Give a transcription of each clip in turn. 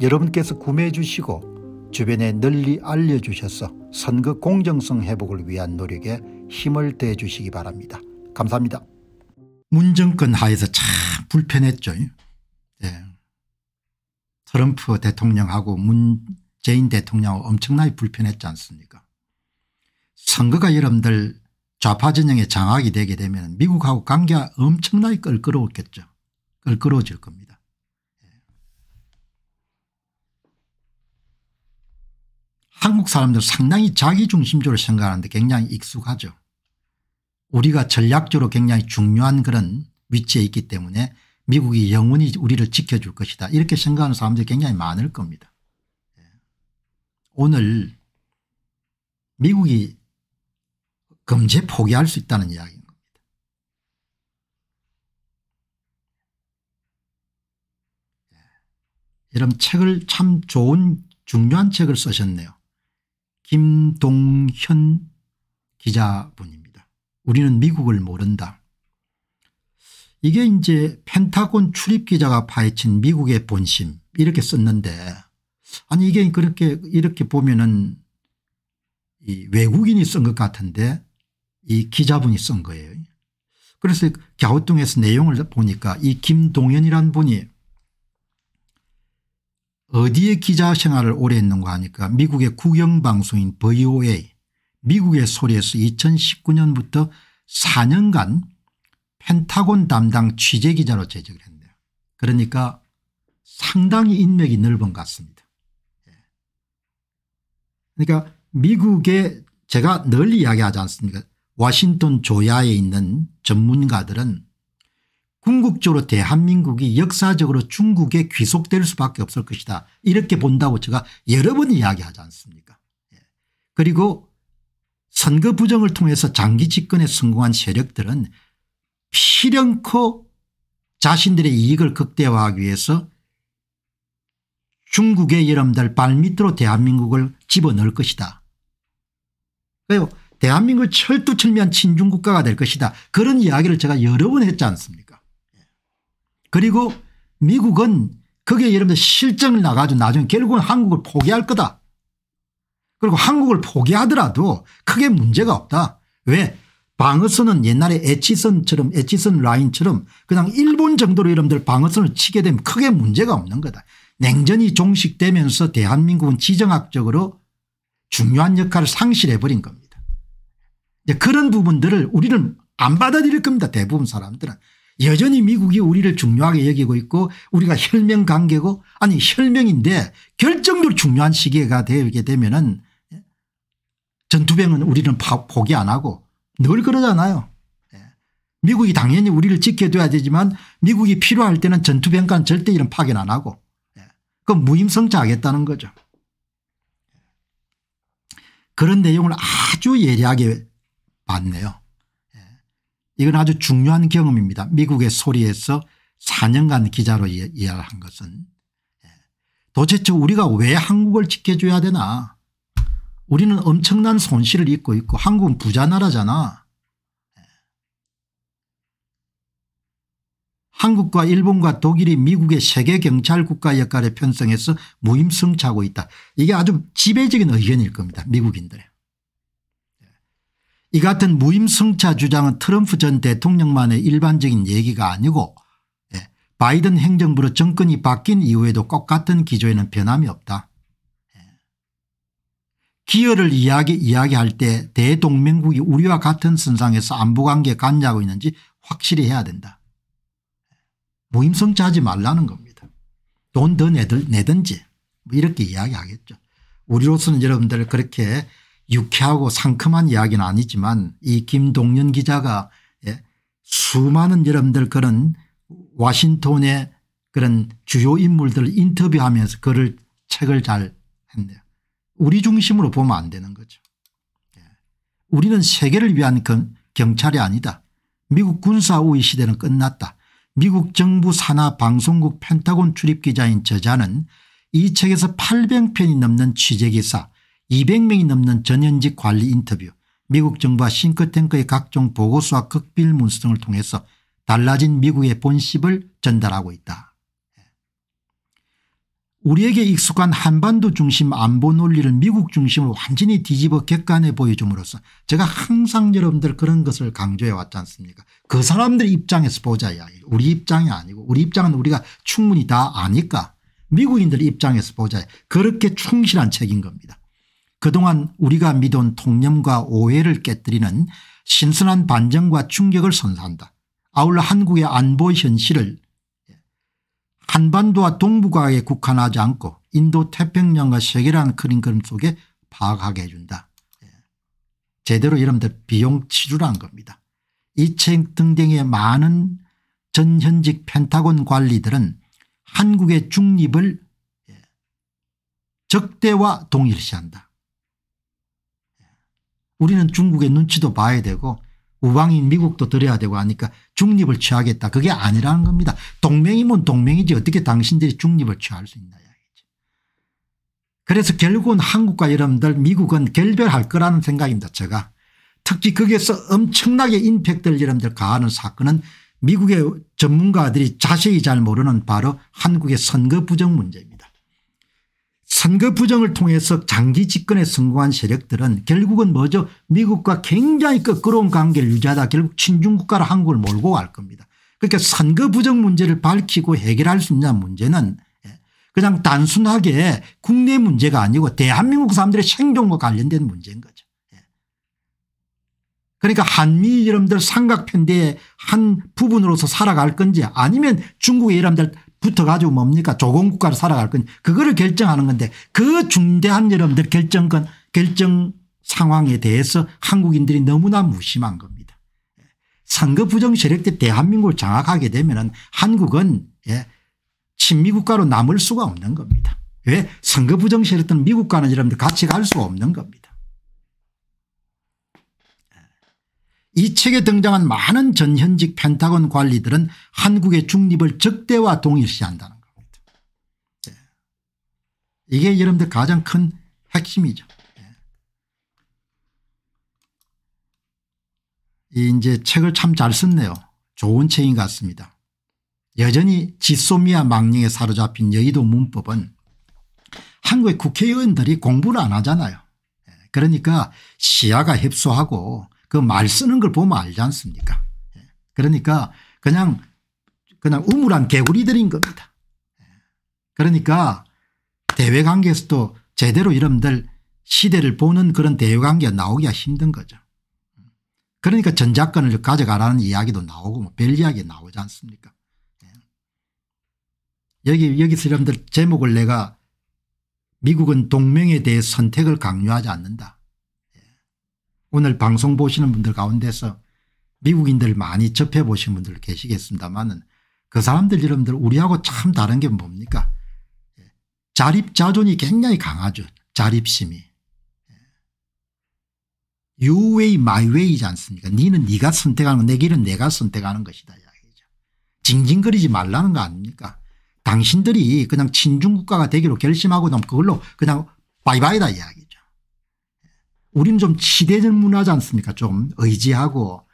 여러분께서 구매해 주시고 주변에 널리 알려주셔서 선거 공정성 회복을 위한 노력에 힘을 대해 주시기 바랍니다. 감사합니다. 문정권 하에서 참 불편했죠. 네. 트럼프 대통령하고 문재인 대통령하고 엄청나게 불편했지 않습니까 선거가 여러분들 좌파 진영의 장악이 되게 되면 미국하고 관계가 엄청나게 껄끄러웠겠죠. 껄끄러워질 겁니다. 한국 사람들 상당히 자기중심적으로 생각하는데 굉장히 익숙하죠. 우리가 전략적으로 굉장히 중요한 그런 위치에 있기 때문에 미국이 영원히 우리를 지켜줄 것이다 이렇게 생각하는 사람들이 굉장히 많을 겁니다. 오늘 미국이 금제 포기할 수 있다는 이야기입니다. 여러분 예. 책을 참 좋은 중요한 책을 쓰셨네요. 김동현 기자분입니다. 우리는 미국을 모른다. 이게 이제 펜타곤 출입 기자가 파헤친 미국의 본심 이렇게 썼는데 아니 이게 그렇게 이렇게 보면은 외국인이 쓴 것 같은데 이 기자분이 쓴 거예요. 그래서 갸우뚱에서 내용을 보니까 이 김동현이란 분이 어디에 기자 생활을 오래 했는가 하니까 미국의 국영방송인 voa 미국의 소리에서 2019년부터 4년간 펜타곤 담당 취재기자로 재직을 했네요. 그러니까 상당히 인맥이 넓은 것 같습니다. 예. 그러니까 미국에 제가 널리 이야기하지 않습니까 워싱턴 조야에 있는 전문가들은 궁극적으로 대한민국이 역사적으로 중국에 귀속될 수밖에 없을 것이다. 이렇게 음. 본다고 제가 여러 번 이야기하지 않습니까 예. 그리고 선거 부정을 통해서 장기 집권에 성공한 세력들은 필연코 자신들의 이익을 극대화하기 위해서 중국의 여러분들 발밑으로 대한민국을 집어넣을 것이다. 대한민국 철두철미한 친중국가가 될 것이다. 그런 이야기를 제가 여러 번 했지 않습니까 그리고 미국은 그게 여러분들 실정을 나가지고 나중에 결국은 한국을 포기할 거다. 그리고 한국을 포기하더라도 크게 문제가 없다. 왜? 방어선은 옛날에 에치선처럼 에치선 라인처럼 그냥 일본 정도로 여러분들 방어선을 치게 되면 크게 문제가 없는 거다. 냉전이 종식되면서 대한민국은 지정학적으로 중요한 역할을 상실해버린 겁니다. 이제 그런 부분들을 우리는 안 받아들일 겁니다. 대부분 사람들은. 여전히 미국이 우리를 중요하게 여기고 있고 우리가 혈맹 관계고 아니 혈맹인데 결정적으로 중요한 시기가 되게 되면은 전투병은 우리는 포기 안 하고 늘 그러잖아요. 예. 미국이 당연히 우리를 지켜줘야 되지만 미국이 필요할 때는 전투병간 절대 이런 파견 안 하고 예. 그 무임승차 하겠다는 거죠. 그런 내용을 아주 예리하게 봤네요. 이건 아주 중요한 경험입니다. 미국의 소리에서 4년간 기자로 일을 한 것은 예. 도대체 우리가 왜 한국을 지켜줘야 되나 우리는 엄청난 손실을 입고 있고 한국은 부자 나라잖아. 예. 한국과 일본과 독일이 미국의 세계 경찰 국가 역할에 편성해서 무임승차하고 있다. 이게 아주 지배적인 의견일 겁니다. 미국인들의. 이 같은 무임승차 주장은 트럼프 전 대통령만의 일반적인 얘기가 아니고 예, 바이든 행정부로 정권이 바뀐 이후에도 꼭 같은 기조에는 변함이 없다. 예. 기여를 이야기, 이야기할 때 대동맹국이 우리와 같은 선상에서 안보관계 갖냐고 있는지 확실히 해야 된다. 예. 무임승차하지 말라는 겁니다. 돈 더 내든지 뭐 이렇게 이야기하겠죠. 우리로서는 여러분들 그렇게 유쾌하고 상큼한 이야기는 아니지만 이 김동연 기자가 예, 수많은 여러분들 그런 와싱턴의 그런 주요 인물들을 인터뷰하면서 그를 책을 잘 했네요. 우리 중심으로 보면 안 되는 거죠. 예. 우리는 세계를 위한 그 경찰이 아니다. 미국 군사우위 시대는 끝났다. 미국 정부 산하 방송국 펜타곤 출입기자인 저자는 이 책에서 800편이 넘는 취재기사 200명이 넘는 전현직 관리 인터뷰 미국 정부와 싱크탱크의 각종 보고서와 극빌 문서 등을 통해서 달라진 미국의 본심을 전달하고 있다. 우리에게 익숙한 한반도 중심 안보 논리를 미국 중심으로 완전히 뒤집어 객관해 보여줌으로써 제가 항상 여러분들 그런 것을 강조해 왔지 않습니까 그 사람들 입장에서 보자 이야 우리 입장이 아니고 우리 입장은 우리가 충분히 다 아니까 미국인들 입장에서 보자 그렇게 충실한 책인 겁니다. 그동안 우리가 믿은 통념과 오해를 깨뜨리는 신선한 반전과 충격을 선사한다. 아울러 한국의 안보 현실을 한반도와 동북아에 국한하지 않고 인도 태평양과 세계라는 그림 그림 속에 파악하게 해준다. 예. 제대로 여러분들 비용 치료란 겁니다. 이 책 등등의 많은 전현직 펜타곤 관리들은 한국의 중립을 예, 적대와 동일시한다. 우리는 중국의 눈치도 봐야 되고 우방인 미국도 들여야 되고 하니까 중립을 취하겠다. 그게 아니라는 겁니다. 동맹이면 동맹이지 어떻게 당신들이 중립을 취할 수 있나 야 그래서 결국은 한국과 여러분들 미국은 결별할 거라는 생각입니다. 제가. 특히 거기에서 엄청나게 임팩트를 여러분들 가하는 사건은 미국의 전문가들이 자세히 잘 모르는 바로 한국의 선거 부정 문제입니다. 선거 부정을 통해서 장기 집권에 성공한 세력들은 결국은 뭐죠 미국과 굉장히 끄끄러운 관계를 유지하다 결국 친중국가로 한국을 몰고 갈 겁니다. 그러니까 선거 부정 문제를 밝히고 해결할 수 있는 문제는 예, 그냥 단순하게 국내 문제가 아니고 대한민국 사람들의 생존과 관련된 문제인 거죠. 예. 그러니까 한미 여러분들 삼각편대의 한 부분으로서 살아갈 건지 아니면 중국의 여러분들 붙어가지고 뭡니까 조공국가로 살아갈 건냐 그거를 결정하는 건데 그 중대한 여러분들 결정권 결정 상황에 대해서 한국인들이 너무나 무심한 겁니다. 선거 부정 세력 때 대한민국을 장악하게 되면 한국은 예, 친미국가로 남을 수가 없는 겁니다. 왜 선거 부정 세력 때 미국과는 여러분들 같이 갈 수가 없는 겁니다. 이 책에 등장한 많은 전현직 펜타곤 관리들은 한국의 중립을 적대와 동일시한다는 겁니다. 예. 이게 여러분들 가장 큰 핵심이죠. 예. 이 이제 책을 참 잘 썼네요. 좋은 책인 것 같습니다. 여전히 지소미아 망령에 사로잡힌 여의도 문법은 한국의 국회의원들이 공부를 안 하잖아요. 예. 그러니까 시야가 협소하고 그말 쓰는 걸 보면 알지 않습니까 예. 그러니까 그냥 그냥 우물한 개구리들인 겁니다. 예. 그러니까 대외관계에서도 제대로 이름들 시대를 보는 그런 대외관계가 나오기가 힘든 거죠. 그러니까 전작권을 가져가라는 이야기도 나오고 뭐별 이야기 나오지 않습니까 예. 여기 여기서 여러분들 제목을 내가 미국은 동맹에 대해 선택을 강요하지 않는다. 오늘 방송 보시는 분들 가운데서 미국인들 많이 접해보신 분들 계시겠습니다만은 그 사람들 여러분들 우리하고 참 다른 게 뭡니까 예, 자립자존이 굉장히 강하죠 자립심이 예. you way my way이지 않습니까 니는 네가 선택하는 내 길은 내가 선택하는 것이다 이야기죠 징징거리지 말라는 거 아닙니까 당신들이 그냥 친중국가가 되기로 결심하고 그걸로 그냥 바이바이다 이야기죠 우리는 좀 치대전 문화지 않습니까? 좀 의지하고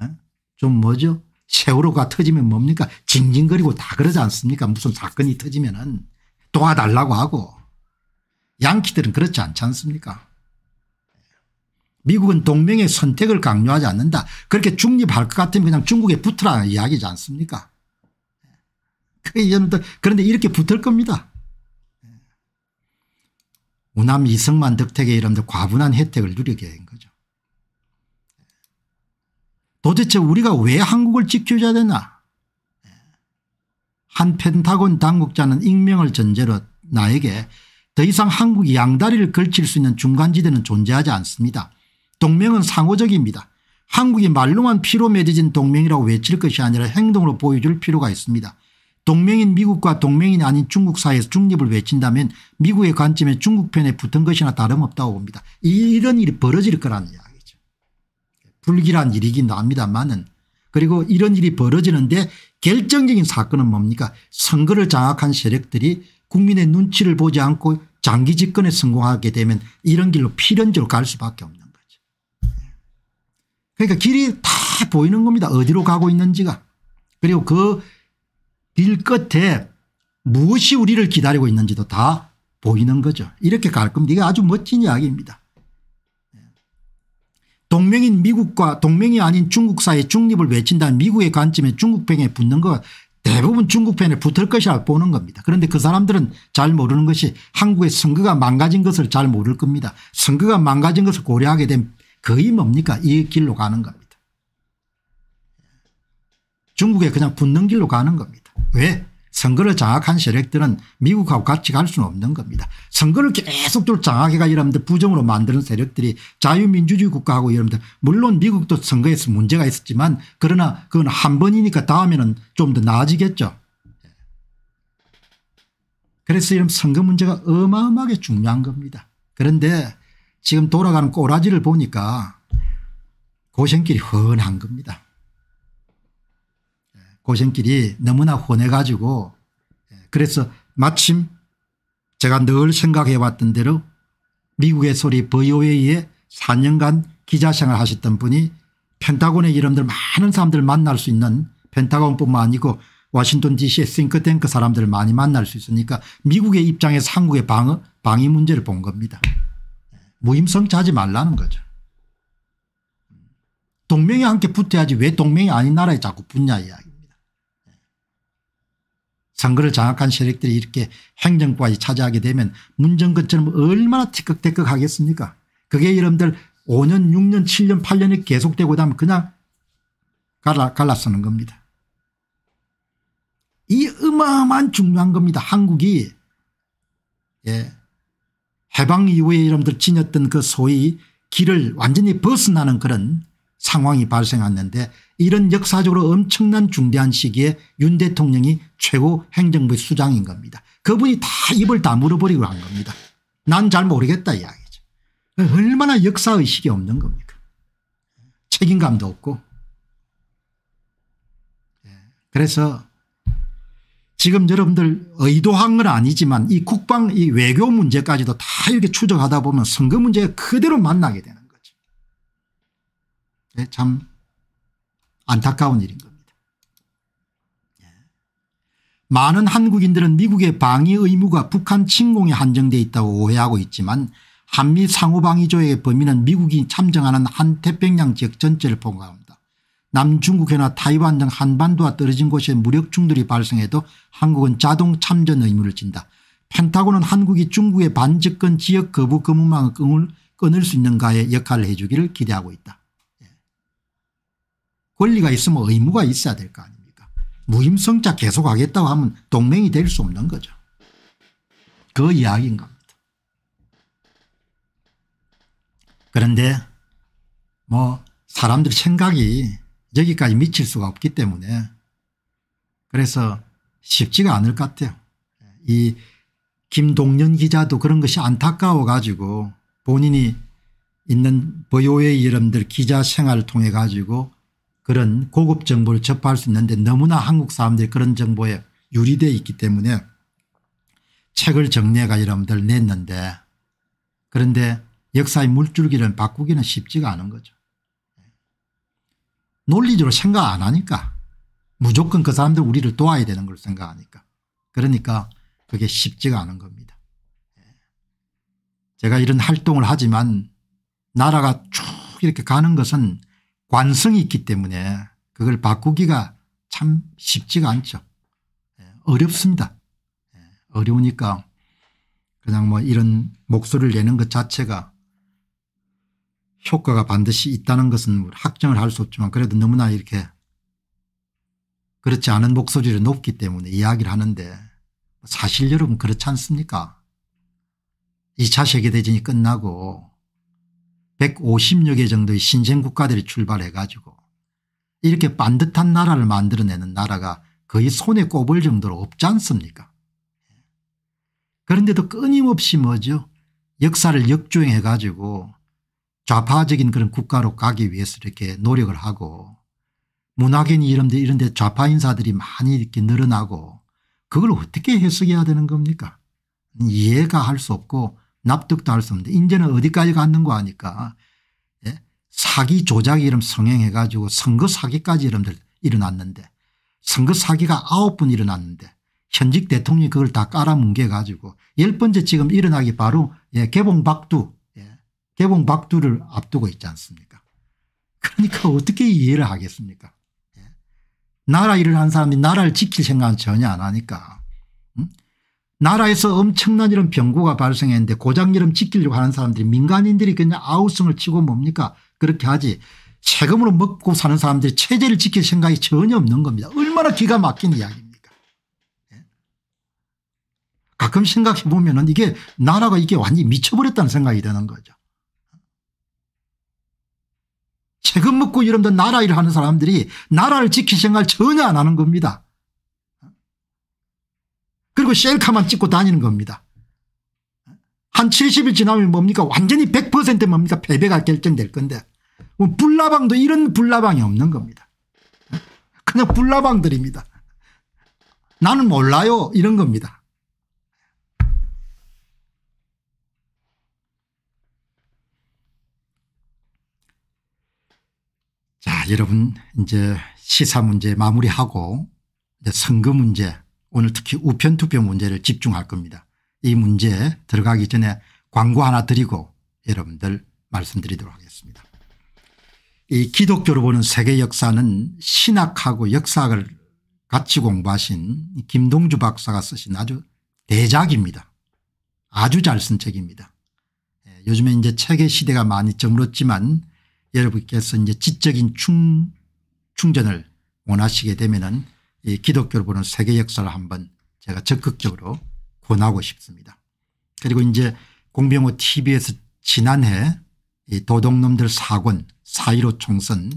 어? 좀 뭐죠? 세월호가 터지면 뭡니까? 징징거리고 다 그러지 않습니까? 무슨 사건이 터지면은 도와달라고 하고 양키들은 그렇지 않지 않습니까? 미국은 동맹의 선택을 강요하지 않는다. 그렇게 중립할 것 같으면 그냥 중국에 붙으라는 이야기지 않습니까? 예. 그런데 이렇게 붙을 겁니다. 우남 이승만 덕택의 이름도 과분한 혜택을 누리게 된 거죠. 도대체 우리가 왜 한국을 지켜줘야 되나 한 펜타곤 당국자는 익명을 전제로 나에게 더 이상 한국이 양다리를 걸칠 수 있는 중간지대는 존재하지 않습니다. 동맹은 상호적입니다. 한국이 말로만 피로 맺어진 동맹이라고 외칠 것이 아니라 행동으로 보여줄 필요가 있습니다. 동맹인 미국과 동맹인 아닌 중국 사이에서 중립을 외친다면 미국의 관점에 중국 편에 붙은 것이나 다름없다고 봅니다. 이런 일이 벌어질 거라는 이야기죠. 불길한 일이긴 합니다만은 그리고 이런 일이 벌어지는데 결정적인 사건은 뭡니까 선거를 장악한 세력들이 국민의 눈치를 보지 않고 장기 집권에 성공하게 되면 이런 길로 필연적으로 갈 수밖에 없는 거죠. 그러니까 길이 다 보이는 겁니다. 어디로 가고 있는지가. 그리고 그길 끝에 무엇이 우리를 기다리고 있는지도 다 보이는 거죠. 이렇게 갈 겁니다. 이게 아주 멋진 이야기입니다. 동맹인 미국과 동맹이 아닌 중국 사이의 중립을 외친다는 미국의 관점에 중국 팬에 붙는 거 대부분 중국 팬에 붙을 것이라 고 보는 겁니다. 그런데 그 사람들은 잘 모르는 것이 한국의 선거가 망가진 것을 잘 모를 겁니다. 선거가 망가진 것을 고려하게 되면 거의 뭡니까 이 길로 가는 겁니다. 중국에 그냥 붙는 길로 가는 겁니다. 왜 선거를 장악한 세력들은 미국하고 같이 갈 수는 없는 겁니다. 선거를 계속 좀 장악해가 여러분들 부정으로 만드는 세력들이 자유민주주의 국가하고 여러분들 물론 미국도 선거에서 문제가 있었지만 그러나 그건 한 번이니까 다음에는 좀 더 나아지겠죠. 그래서 이런 선거 문제가 어마어마하게 중요한 겁니다. 그런데 지금 돌아가는 꼬라지를 보니까 고생길이 훤한 겁니다. 고생길이 너무나 훤해가지고 예, 그래서 마침 제가 늘 생각해왔던 대로 미국의 소리 버오웨이에 4년간 기자생활 하셨던 분이 펜타곤의 이름들 많은 사람들 만날 수 있는 펜타곤뿐만 아니고 워싱턴 dc의 싱크탱크 사람들을 많이 만날 수 있으니까 미국의 입장에서 한국의 방어 방위 문제를 본 겁니다. 예, 무임성차지 말라는 거죠. 동맹이 함께 붙어야지 왜 동맹이 아닌 나라에 자꾸 붙냐 이야기. 선거를 장악한 세력들이 이렇게 행정까지 차지하게 되면 문정권처럼 얼마나 티격태격 하겠습니까 그게 여러분들 5년 6년 7년 8년이 계속되고 나면 그냥 갈라, 갈라 쓰는 겁니다. 이 어마어마한 중요한 겁니다. 한국이 예. 해방 이후에 여러분들 지녔던 그 소위 길을 완전히 벗어나는 그런 상황이 발생했는데 이런 역사적으로 엄청난 중대한 시기에 윤 대통령이 최고 행정부의 수장인 겁니다. 그분이 다 입을 다물어버리고 한 겁니다. 난 잘 모르겠다 이야기죠. 얼마나 역사의식이 없는 겁니까 책임감도 없고 예. 그래서 지금 여러분들 의도한 건 아니지만 이 국방 이 외교 문제까지도 다 이렇게 추적하다 보면 선거 문제 그대로 만나게 되는 예, 참 안타까운 일인 겁니다. 예. 많은 한국인들은 미국의 방위 의무가 북한 침공에 한정되어 있다고 오해하고 있지만 한미 상호방위조의 범위는 미국이 참정하는 한태평양 지역 전체를 포함합니다. 남중국해나 타이완 등 한반도와 떨어진 곳에 무력 충돌이 발생해도 한국은 자동 참전 의무를 진다. 펜타곤은 한국이 중국의 반집권 지역 거부 거무망을 끊을 수 있는가의 역할을 해주기를 기대하고 있다. 권리가 있으면 의무가 있어야 될 거 아닙니까 무임승차 계속하겠다고 하면 동맹이 될 수 없는 거죠. 그 이야기인 겁니다. 그런데 뭐 사람들 생각이 여기까지 미칠 수가 없기 때문에 그래서 쉽지가 않을 것 같아요. 이 김동연 기자도 그런 것이 안타까워 가지고 본인이 있는 보요의 여러들 기자 생활을 통해 가지고 그런 고급 정보를 접할 수 있는데 너무나 한국 사람들이 그런 정보에 유리되어 있기 때문에 책을 정리해가 여러분들 냈는데 그런데 역사의 물줄기를 바꾸기는 쉽지가 않은 거죠. 논리적으로 생각 안 하니까 무조건 그 사람들 우리를 도와야 되는 걸 생각하니까 그러니까 그게 쉽지가 않은 겁니다. 제가 이런 활동을 하지만 나라가 쭉 이렇게 가는 것은 관성이 있기 때문에 그걸 바꾸기가 참 쉽지가 않죠. 예, 어렵습니다. 예, 어려우니까 그냥 뭐 이런 목소리를 내는 것 자체가 효과가 반드시 있다는 것은 뭐 확정을 할 수 없지만 그래도 너무나 이렇게 그렇지 않은 목소리를 높기 때문에 이야기를 하는데 사실 여러분 그렇지 않습니까 2차 세계대전이 끝나고 150여 개 정도의 신생국가들이 출발해 가지고 이렇게 반듯한 나라를 만들어내는 나라가 거의 손에 꼽을 정도로 없지 않습니까 그런데도 끊임없이 뭐죠 역사를 역주행해 가지고 좌파적인 그런 국가로 가기 위해서 이렇게 노력을 하고 문학인 이런 데 이런 데 좌파 인사들이 많이 이렇게 늘어나고 그걸 어떻게 해석해야 되는 겁니까 이해가 할 수 없고 납득도 할 수 없는데 이제는 어디까지 갔는고 하니까 예? 사기 조작 이름 성행해 가지고 선거 사기까지 이름들 일어났는데 선거 사기가 아홉 번 일어났는데 현직 대통령이 그걸 다 깔아뭉개 가지고 열 번째 지금 일어나기 바로 예, 개봉 박두 예, 개봉 박두를 앞두고 있지 않습니까 그러니까 어떻게 이해를 하겠습니까 예? 나라 일을 한 사람이 나라를 지킬 생각은 전혀 안 하니까 나라에서 엄청난 이런 병고가 발생했는데 고장 이름 지키려고 하는 사람들이 민간인들이 그냥 아우성을 치고 뭡니까 그렇게 하지 세금으로 먹고 사는 사람들이 체제를 지킬 생각이 전혀 없는 겁니다. 얼마나 기가 막힌 이야기입니까 예? 가끔 생각해 보면 은 이게 나라가 이게 완전히 미쳐버렸다는 생각이 드는 거죠. 세금 먹고 이러면 나라 일을 하는 사람들이 나라를 지킬 생각을 전혀 안 하는 겁니다. 그 셀카만 찍고 다니는 겁니다. 한 70일 지나면 뭡니까 완전히 100% 뭡니까 패배가 결정될 건데 뭐 불나방도 이런 불나방이 없는 겁니다. 그냥 불나방들입니다. 나는 몰라요 이런 겁니다. 자 여러분 이제 시사 문제 마무리하고 이제 선거 문제 오늘 특히 우편 투표 문제를 집중할 겁니다. 이 문제 들어가기 전에 광고 하나 드리고 여러분들 말씀드리도록 하겠습니다. 이 기독교로 보는 세계 역사는 신학하고 역사를 같이 공부하신 김동주 박사가 쓰신 아주 대작입니다. 아주 잘 쓴 책입니다. 예, 요즘에 이제 책의 시대가 많이 저물었지만 여러분께서 이제 지적인 충, 충전을 원하시게 되면은 이 기독교를 보는 세계 역사를 한번 제가 적극적으로 권하고 싶습니다. 그리고 이제 공병호 tv에서 지난해 이 도둑놈들 4권 4.15 총선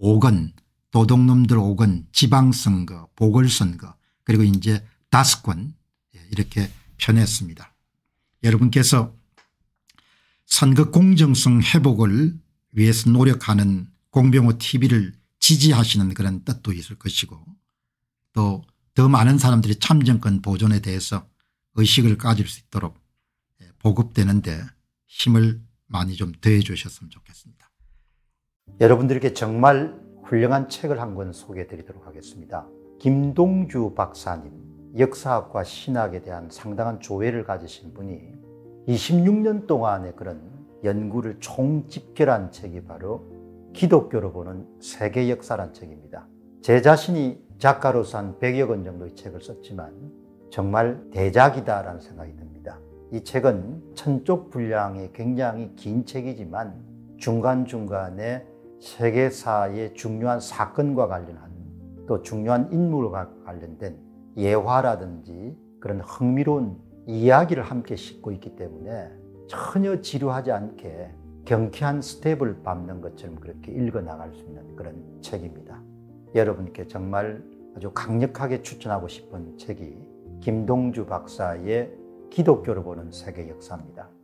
5권 도둑놈들 5권 지방선거 보궐선거 그리고 이제 다섯 권 예, 이렇게 편했습니다. 여러분께서 선거 공정성 회복을 위해서 노력하는 공병호 tv를 지지하시는 그런 뜻도 있을 것이고 또더 많은 사람들이 참정권 보존에 대해서 의식을 가질 수 있도록 예, 보급되는 데 힘을 많이 좀 더해 주셨으면 좋겠습니다. 여러분들께 정말 훌륭한 책을 한 권 소개해 드리도록 하겠습니다. 김동주 박사님 역사학과 신학에 대한 상당한 조회를 가지신 분이 26년 동안의 그런 연구를 총집결한 책이 바로 기독교로 보는 세계 역사란 책입니다. 제 자신이 작가로서 한 100여 권 정도의 책을 썼지만 정말 대작이다라는 생각이 듭니다. 이 책은 천쪽 분량의 굉장히 긴 책이지만 중간중간에 세계사의 중요한 사건과 관련한 또 중요한 인물과 관련된 예화라든지 그런 흥미로운 이야기를 함께 싣고 있기 때문에 전혀 지루하지 않게 경쾌한 스텝을 밟는 것처럼 그렇게 읽어나갈 수 있는 그런 책입니다. 여러분께 정말 아주 강력하게 추천하고 싶은 책이 김동주 박사의 기독교를 보는 세계 역사입니다.